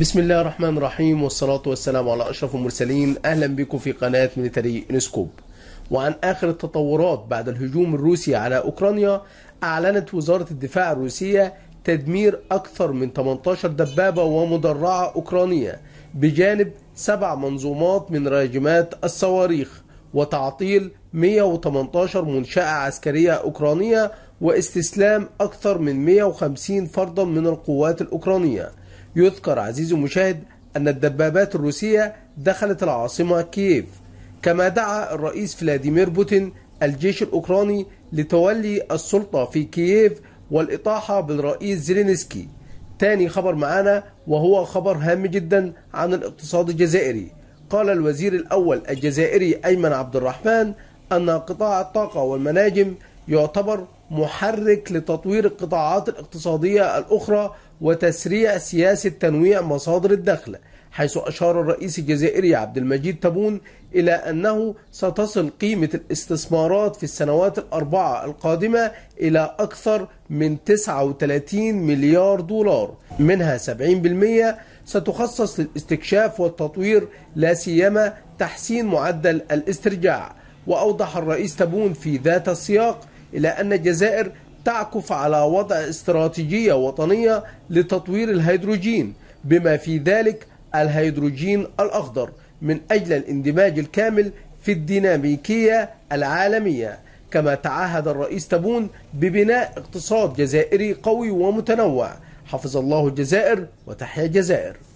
بسم الله الرحمن الرحيم والصلاة والسلام على أشرف المرسلين أهلا بكم في قناة ميليتري نسكوب وعن آخر التطورات بعد الهجوم الروسي على أوكرانيا أعلنت وزارة الدفاع الروسية تدمير أكثر من 18 دبابة ومدرعة أوكرانية بجانب سبع منظومات من راجمات الصواريخ وتعطيل 118 منشأة عسكرية أوكرانية واستسلام أكثر من 150 فردا من القوات الأوكرانية يذكر عزيزي المشاهد أن الدبابات الروسية دخلت العاصمة كييف كما دعا الرئيس فلاديمير بوتين الجيش الأوكراني لتولي السلطة في كييف والإطاحة بالرئيس زيلينسكي ثاني خبر معانا وهو خبر هام جدا عن الاقتصاد الجزائري قال الوزير الأول الجزائري أيمن عبد الرحمن أن قطاع الطاقة والمناجم يعتبر محرك لتطوير القطاعات الاقتصادية الأخرى وتسريع سياسة تنويع مصادر الدخل حيث أشار الرئيس الجزائري عبد المجيد تبون إلى أنه ستصل قيمة الاستثمارات في السنوات الأربعة القادمة إلى أكثر من 39 مليار دولار منها 70% ستخصص للاستكشاف والتطوير لا سيما تحسين معدل الاسترجاع وأوضح الرئيس تبون في ذات السياق إلى أن الجزائر تعكف على وضع استراتيجية وطنية لتطوير الهيدروجين بما في ذلك الهيدروجين الأخضر من أجل الاندماج الكامل في الديناميكية العالمية كما تعهد الرئيس تبون ببناء اقتصاد جزائري قوي ومتنوع حفظ الله الجزائر وتحيا الجزائر